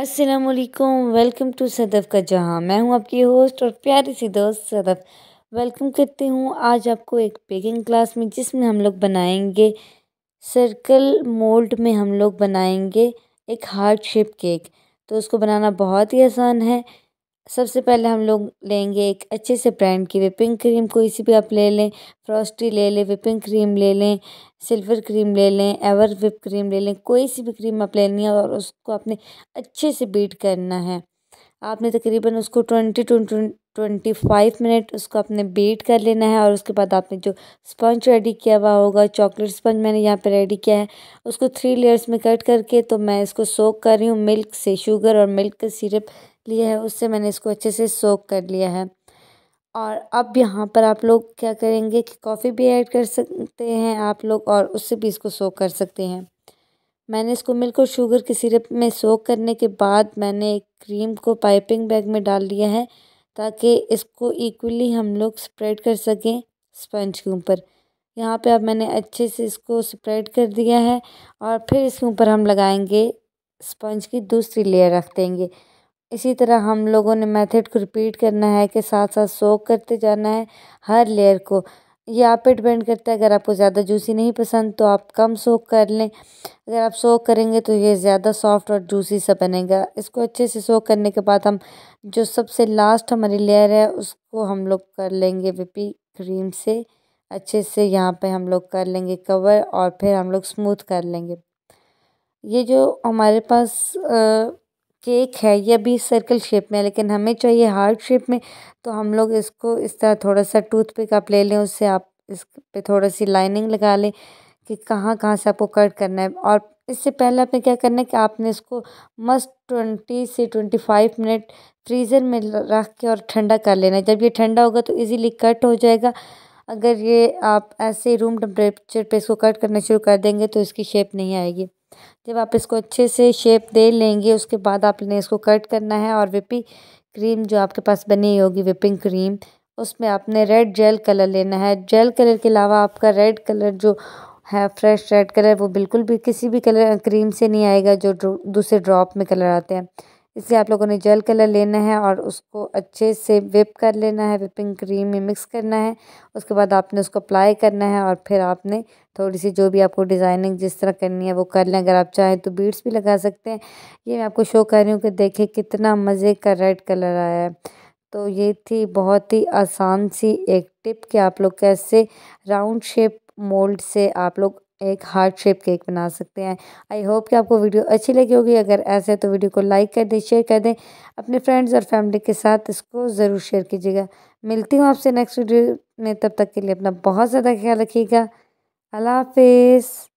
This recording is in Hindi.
अस्सलाम वेलकम टू सदफ़ का जहां मैं हूं आपकी होस्ट और प्यारी सी दोस्त सदफ़ वेलकम करती हूं आज आपको एक बेकिंग क्लास में जिसमें हम लोग बनाएंगे सर्कल मोल्ड में हम लोग बनाएंगे एक हार्ट शेप केक तो उसको बनाना बहुत ही आसान है सबसे पहले हम लोग लेंगे एक अच्छे से ब्रांड की विपिंग क्रीम कोई सी भी आप ले लें फ्रॉस्टी ले लें विपिंग क्रीम ले लें सिल्वर क्रीम ले लें एवर विप क्रीम ले लें कोई सी भी क्रीम आप लेनी है और उसको आपने अच्छे से बीट करना है आपने तकरीबन उसको twenty two twenty five minute उसको आपने बीट कर लेना है और उसके बाद आपने जो स्पंज रेडी किया हुआ होगा चॉकलेट स्पंज मैंने यहाँ पे रेडी किया है उसको थ्री लेयर्स में कट करके तो मैं इसको सोक कर रही हूँ मिल्क से शुगर और मिल्क का सिरप लिया है उससे मैंने इसको अच्छे से सोक कर लिया है और अब यहाँ पर आप लोग क्या करेंगे कि कॉफ़ी भी ऐड कर सकते हैं आप लोग और उससे भी इसको सोक कर सकते हैं मैंने इसको मिल्क और शुगर के सिरप में सोक करने के बाद मैंने एक क्रीम को पाइपिंग बैग में डाल लिया है ताकि इसको इक्वली हम लोग स्प्रेड कर सकें स्पंज के ऊपर यहाँ पे अब मैंने अच्छे से इसको स्प्रेड कर दिया है और फिर इसके ऊपर हम लगाएंगे स्पंज की दूसरी लेयर रख देंगे इसी तरह हम लोगों ने मेथड को रिपीट करना है के साथ साथ सोक करते जाना है हर लेयर को ये आप पे डिपेंड करता है अगर आपको ज़्यादा जूसी नहीं पसंद तो आप कम सोक कर लें अगर आप सोक करेंगे तो ये ज़्यादा सॉफ्ट और जूसी सा बनेगा इसको अच्छे से सोक करने के बाद हम जो सबसे लास्ट हमारी लेयर है उसको हम लोग कर लेंगे वीपी क्रीम से अच्छे से यहाँ पे हम लोग कर लेंगे कवर और फिर हम लोग स्मूथ कर लेंगे ये जो हमारे पास आ, केक है ये भी सर्कल शेप में है लेकिन हमें चाहिए हार्ट शेप में तो हम लोग इसको इस तरह थोड़ा सा टूथ पिक आप ले लें उससे आप इस पे थोड़ा सी लाइनिंग लगा लें कि कहाँ कहाँ से आपको कट करना है और इससे पहले आपने क्या करना है कि आपने इसको मस्ट ट्वेंटी से ट्वेंटी फाइव मिनट फ्रीज़र में रख के और ठंडा कर लेना है जब ये ठंडा होगा तो इजीली कट हो जाएगा अगर ये आप ऐसे रूम टेम्परेचर पे इसको कट करना शुरू कर देंगे तो इसकी शेप नहीं आएगी जब आप इसको अच्छे से शेप दे लेंगे उसके बाद आपने इसको कट करना है और विपिंग क्रीम जो आपके पास बनी होगी विपिंग क्रीम उसमें आपने रेड जेल कलर लेना है जेल कलर के अलावा आपका रेड कलर जो है फ्रेश रेड कलर वो बिल्कुल भी किसी भी कलर क्रीम से नहीं आएगा जो दूसरे ड्रॉप में कलर आते हैं इसलिए आप लोगों ने जेल कलर लेना है और उसको अच्छे से विप कर लेना है विपिंग क्रीम में मिक्स करना है उसके बाद आपने उसको अप्लाई करना है और फिर आपने थोड़ी सी जो भी आपको डिज़ाइनिंग जिस तरह करनी है वो कर लें अगर आप चाहें तो बीड्स भी लगा सकते हैं ये मैं आपको शो कर रही हूँ कि देखें कितना मज़े का रेड कलर आया है तो ये थी बहुत ही आसान सी एक टिप कि आप लोग कैसे राउंड शेप मोल्ड से आप लोग एक हार्ट शेप केक बना सकते हैं आई होप कि आपको वीडियो अच्छी लगी होगी अगर ऐसे है तो वीडियो को लाइक कर दें शेयर कर दें अपने फ्रेंड्स और फैमिली के साथ इसको ज़रूर शेयर कीजिएगा मिलती हूँ आपसे नेक्स्ट वीडियो में तब तक के लिए अपना बहुत ज़्यादा ख्याल रखिएगा अल्लाह हाफिज़